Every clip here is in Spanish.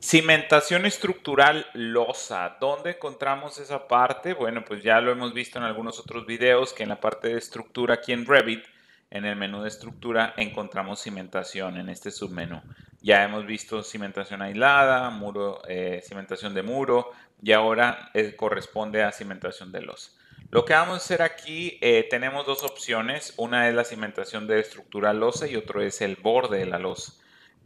Cimentación estructural losa. ¿Dónde encontramos esa parte? Bueno, pues ya lo hemos visto en algunos otros videos que en la parte de estructura aquí en Revit, en el menú de estructura, encontramos cimentación en este submenú. Ya hemos visto cimentación aislada, muro, eh, cimentación de muro y ahora eh, corresponde a cimentación de losa. Lo que vamos a hacer aquí, eh, tenemos dos opciones. Una es la cimentación de estructura losa y otro es el borde de la losa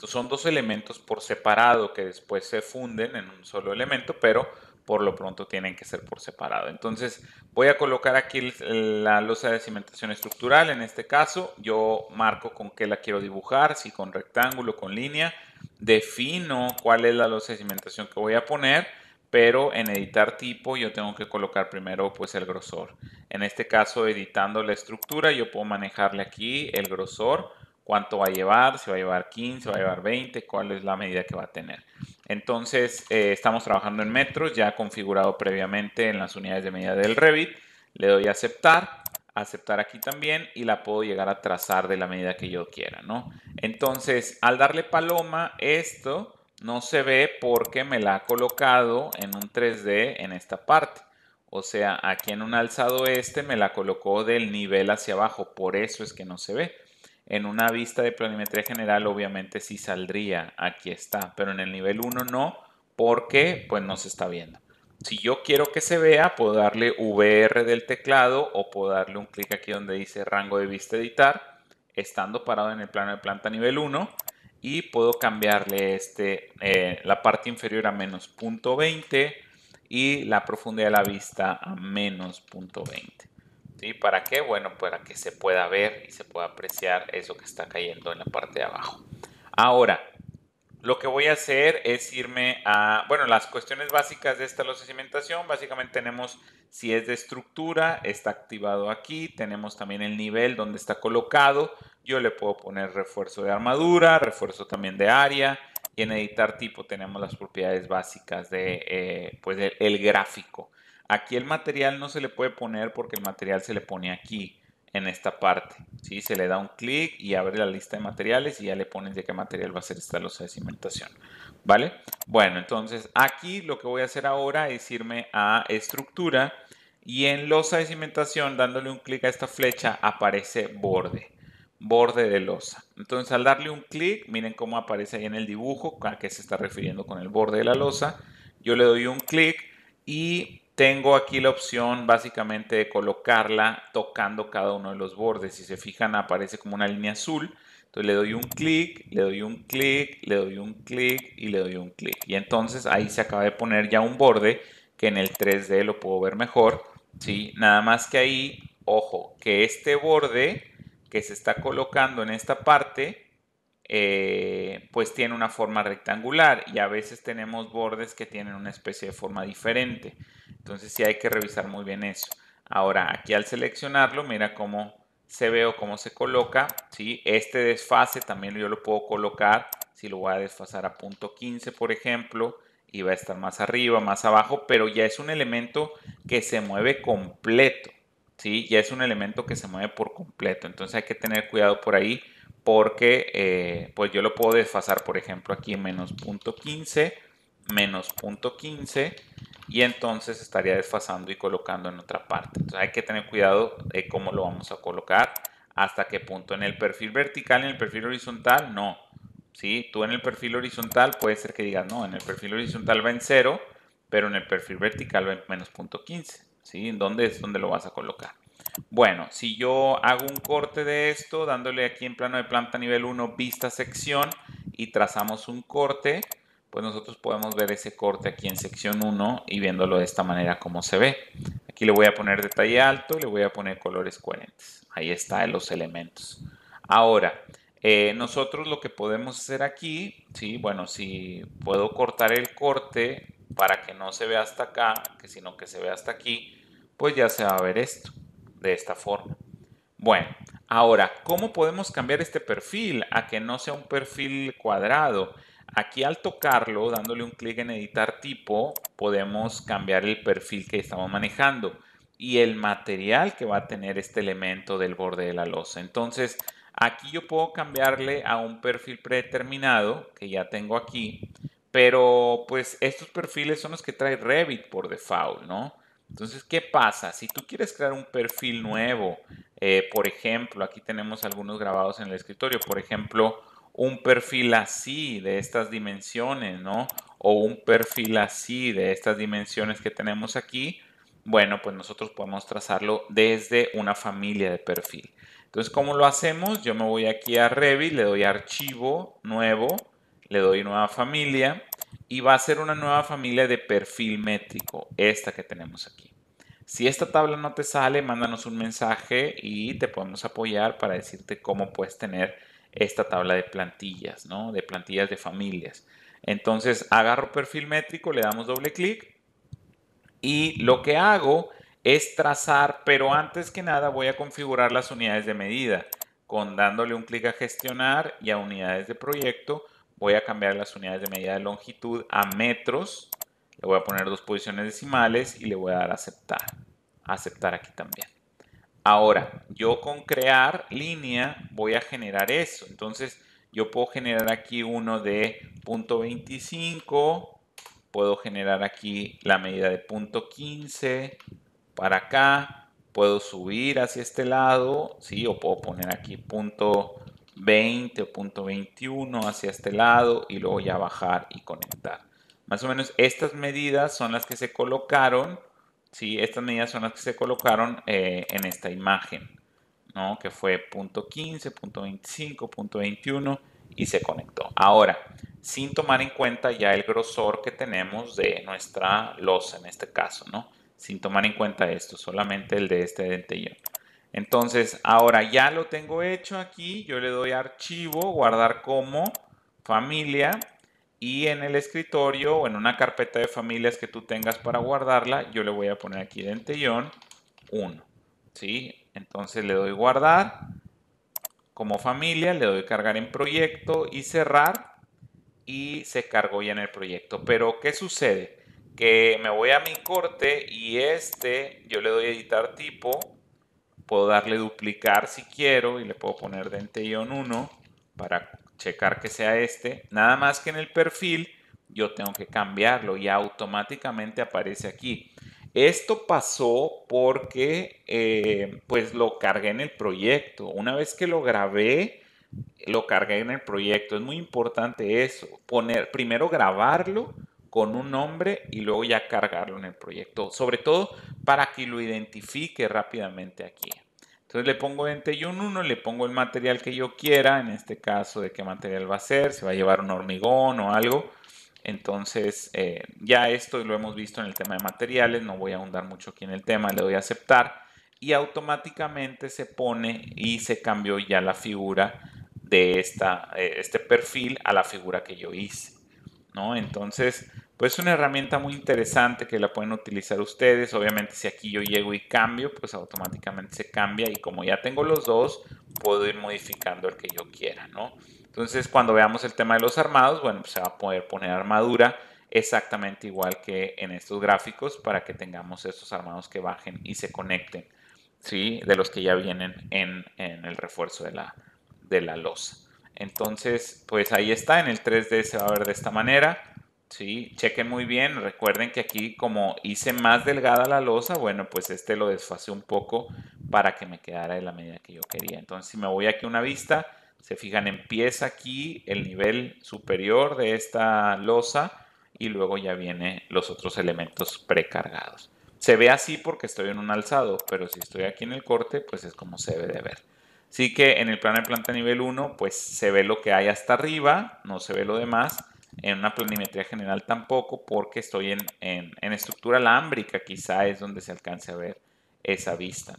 son dos elementos por separado que después se funden en un solo elemento, pero por lo pronto tienen que ser por separado. Entonces voy a colocar aquí la losa de cimentación estructural, en este caso yo marco con qué la quiero dibujar, si con rectángulo, con línea, defino cuál es la losa de cimentación que voy a poner, pero en editar tipo yo tengo que colocar primero pues el grosor. En este caso editando la estructura yo puedo manejarle aquí el grosor, cuánto va a llevar, si va a llevar 15, va a llevar 20, cuál es la medida que va a tener. Entonces, eh, estamos trabajando en metros, ya configurado previamente en las unidades de medida del Revit. Le doy a aceptar, aceptar aquí también y la puedo llegar a trazar de la medida que yo quiera, ¿no? Entonces, al darle paloma, esto no se ve porque me la ha colocado en un 3D en esta parte. O sea, aquí en un alzado este me la colocó del nivel hacia abajo, por eso es que no se ve. En una vista de planimetría general obviamente sí saldría, aquí está, pero en el nivel 1 no, porque pues no se está viendo. Si yo quiero que se vea, puedo darle VR del teclado o puedo darle un clic aquí donde dice rango de vista editar, estando parado en el plano de planta nivel 1 y puedo cambiarle este, eh, la parte inferior a menos 0.20 y la profundidad de la vista a menos 0.20 para qué? Bueno, para que se pueda ver y se pueda apreciar eso que está cayendo en la parte de abajo. Ahora, lo que voy a hacer es irme a, bueno, las cuestiones básicas de esta cimentación. Básicamente tenemos si es de estructura, está activado aquí. Tenemos también el nivel donde está colocado. Yo le puedo poner refuerzo de armadura, refuerzo también de área. Y en editar tipo tenemos las propiedades básicas de, eh, pues, gráfico. Aquí el material no se le puede poner porque el material se le pone aquí, en esta parte. ¿sí? Se le da un clic y abre la lista de materiales y ya le pones de qué material va a ser esta losa de cimentación. ¿Vale? Bueno, entonces aquí lo que voy a hacer ahora es irme a estructura y en losa de cimentación dándole un clic a esta flecha aparece borde borde de losa. Entonces al darle un clic, miren cómo aparece ahí en el dibujo a qué se está refiriendo con el borde de la losa. Yo le doy un clic y tengo aquí la opción básicamente de colocarla tocando cada uno de los bordes. Si se fijan aparece como una línea azul. Entonces le doy un clic, le doy un clic, le doy un clic y le doy un clic. Y entonces ahí se acaba de poner ya un borde que en el 3D lo puedo ver mejor. ¿sí? Nada más que ahí, ojo, que este borde que se está colocando en esta parte, eh, pues tiene una forma rectangular y a veces tenemos bordes que tienen una especie de forma diferente. Entonces sí hay que revisar muy bien eso. Ahora, aquí al seleccionarlo, mira cómo se ve o cómo se coloca. ¿sí? Este desfase también yo lo puedo colocar. Si lo voy a desfasar a punto 15, por ejemplo, y va a estar más arriba, más abajo, pero ya es un elemento que se mueve completo. ¿sí? Ya es un elemento que se mueve por completo. Entonces hay que tener cuidado por ahí porque eh, pues yo lo puedo desfasar, por ejemplo, aquí menos punto 15 menos .15 y entonces estaría desfasando y colocando en otra parte. Entonces hay que tener cuidado de cómo lo vamos a colocar, hasta qué punto. En el perfil vertical, en el perfil horizontal, no. ¿Sí? Tú en el perfil horizontal puede ser que digas, no, en el perfil horizontal va en 0, pero en el perfil vertical va en menos 0.15. ¿Sí? ¿En dónde es donde lo vas a colocar? Bueno, si yo hago un corte de esto, dándole aquí en plano de planta nivel 1, vista sección, y trazamos un corte, pues nosotros podemos ver ese corte aquí en sección 1 y viéndolo de esta manera como se ve. Aquí le voy a poner detalle alto, le voy a poner colores coherentes. Ahí está los elementos. Ahora, eh, nosotros lo que podemos hacer aquí, sí, bueno, si puedo cortar el corte para que no se vea hasta acá, que sino que se vea hasta aquí, pues ya se va a ver esto, de esta forma. Bueno, ahora, ¿cómo podemos cambiar este perfil a que no sea un perfil cuadrado? Aquí al tocarlo, dándole un clic en editar tipo, podemos cambiar el perfil que estamos manejando y el material que va a tener este elemento del borde de la losa. Entonces, aquí yo puedo cambiarle a un perfil predeterminado que ya tengo aquí, pero pues estos perfiles son los que trae Revit por default, ¿no? Entonces, ¿qué pasa? Si tú quieres crear un perfil nuevo, eh, por ejemplo, aquí tenemos algunos grabados en el escritorio, por ejemplo, un perfil así de estas dimensiones, ¿no? O un perfil así de estas dimensiones que tenemos aquí, bueno, pues nosotros podemos trazarlo desde una familia de perfil. Entonces, ¿cómo lo hacemos? Yo me voy aquí a Revit, le doy archivo, nuevo, le doy nueva familia y va a ser una nueva familia de perfil métrico, esta que tenemos aquí. Si esta tabla no te sale, mándanos un mensaje y te podemos apoyar para decirte cómo puedes tener esta tabla de plantillas, ¿no? De plantillas de familias. Entonces agarro perfil métrico, le damos doble clic y lo que hago es trazar, pero antes que nada voy a configurar las unidades de medida. Con dándole un clic a gestionar y a unidades de proyecto, voy a cambiar las unidades de medida de longitud a metros. Le voy a poner dos posiciones decimales y le voy a dar a aceptar. aceptar aquí también. Ahora, yo con crear línea voy a generar eso. Entonces, yo puedo generar aquí uno de punto 25, puedo generar aquí la medida de 15 para acá, puedo subir hacia este lado, ¿sí? o puedo poner aquí punto 20 o punto 21 hacia este lado y luego ya bajar y conectar. Más o menos estas medidas son las que se colocaron ¿sí? Estas medidas son las que se colocaron eh, en esta imagen, ¿no? Que fue punto 15, 25, 21 y se conectó. Ahora, sin tomar en cuenta ya el grosor que tenemos de nuestra losa en este caso, ¿no? Sin tomar en cuenta esto, solamente el de este dentillo. Entonces, ahora ya lo tengo hecho aquí, yo le doy archivo, guardar como, familia, y en el escritorio o en una carpeta de familias que tú tengas para guardarla, yo le voy a poner aquí dentellón 1. ¿sí? Entonces le doy guardar como familia, le doy cargar en proyecto y cerrar y se cargó ya en el proyecto. Pero ¿qué sucede? Que me voy a mi corte y este yo le doy editar tipo, puedo darle duplicar si quiero y le puedo poner dentellón 1 para checar que sea este. Nada más que en el perfil yo tengo que cambiarlo y automáticamente aparece aquí. Esto pasó porque eh, pues lo cargué en el proyecto. Una vez que lo grabé, lo cargué en el proyecto. Es muy importante eso. Poner, primero grabarlo con un nombre y luego ya cargarlo en el proyecto. Sobre todo para que lo identifique rápidamente aquí. Entonces le pongo 211, 1 le pongo el material que yo quiera, en este caso de qué material va a ser, si va a llevar un hormigón o algo. Entonces eh, ya esto lo hemos visto en el tema de materiales, no voy a ahondar mucho aquí en el tema, le doy a aceptar y automáticamente se pone y se cambió ya la figura de esta, eh, este perfil a la figura que yo hice. ¿no? Entonces es pues, una herramienta muy interesante que la pueden utilizar ustedes. Obviamente si aquí yo llego y cambio, pues automáticamente se cambia y como ya tengo los dos, puedo ir modificando el que yo quiera, ¿no? Entonces cuando veamos el tema de los armados, bueno, pues, se va a poder poner armadura exactamente igual que en estos gráficos para que tengamos estos armados que bajen y se conecten, ¿sí? De los que ya vienen en, en el refuerzo de la, de la losa. Entonces, pues ahí está, en el 3D se va a ver de esta manera. Sí, chequen muy bien. Recuerden que aquí como hice más delgada la losa, bueno, pues este lo desfase un poco para que me quedara de la medida que yo quería. Entonces, si me voy aquí a una vista, se fijan, empieza aquí el nivel superior de esta losa y luego ya vienen los otros elementos precargados. Se ve así porque estoy en un alzado, pero si estoy aquí en el corte, pues es como se debe de ver. Así que en el plano de planta nivel 1, pues se ve lo que hay hasta arriba, no se ve lo demás en una planimetría general tampoco, porque estoy en, estructura alámbrica, quizá es donde se alcance a ver esa vista,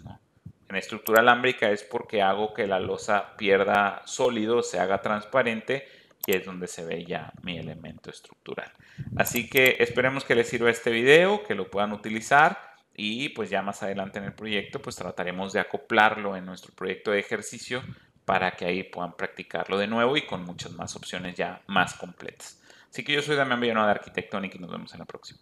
En estructura alámbrica es porque hago que la losa pierda sólido, se haga transparente y es donde se ve ya mi elemento estructural. Así que esperemos que les sirva este video, que lo puedan utilizar y pues ya más adelante en el proyecto pues trataremos de acoplarlo en nuestro proyecto de ejercicio para que ahí puedan practicarlo de nuevo y con muchas más opciones ya más completas. Así que yo soy Damián Villanueva de Arquitectónica y nos vemos en la próxima.